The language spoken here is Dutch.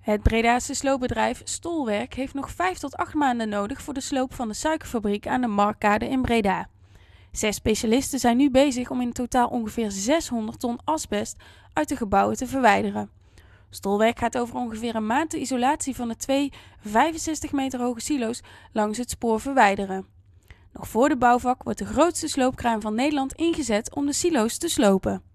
Het Bredaanse sloopbedrijf Stolwerk heeft nog 5 tot 8 maanden nodig voor de sloop van de suikerfabriek aan de Markkade in Breda. Zes specialisten zijn nu bezig om in totaal ongeveer 600 ton asbest uit de gebouwen te verwijderen. Stolwerk gaat over ongeveer een maand de isolatie van de twee 65 meter hoge silo's langs het spoor verwijderen. Nog voor de bouwvak wordt de grootste sloopkraan van Nederland ingezet om de silo's te slopen.